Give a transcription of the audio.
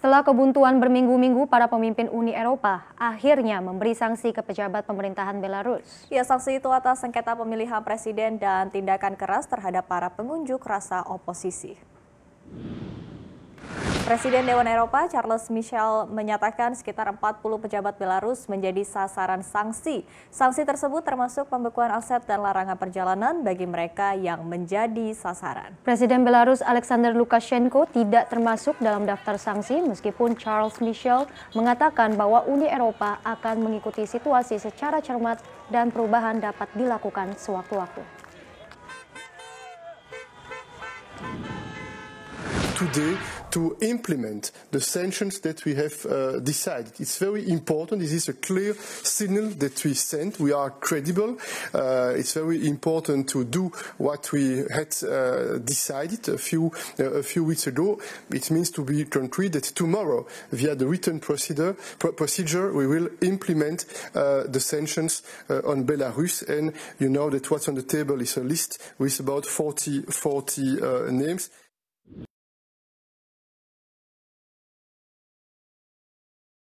Setelah kebuntuan berminggu-minggu, para pemimpin Uni Eropa akhirnya memberi sanksi ke pejabat pemerintahan Belarus. Ya, sanksi itu atas sengketa pemilihan presiden dan tindakan keras terhadap para pengunjuk rasa oposisi. Presiden Dewan Eropa Charles Michel menyatakan sekitar 40 pejabat Belarus menjadi sasaran sanksi. Sanksi tersebut termasuk pembekuan aset dan larangan perjalanan bagi mereka yang menjadi sasaran. Presiden Belarus Alexander Lukashenko tidak termasuk dalam daftar sanksi meskipun Charles Michel mengatakan bahwa Uni Eropa akan mengikuti situasi secara cermat dan perubahan dapat dilakukan sewaktu-waktu. Today, to implement the sanctions that we have uh, decided. It's very important. This is a clear signal that we send. We are credible. Uh, it's very important to do what we had uh, decided a few uh, a few weeks ago. It means to be concrete that tomorrow, via the written procedure, procedure we will implement uh, the sanctions uh, on Belarus. And you know that what's on the table is a list with about 40, 40 names.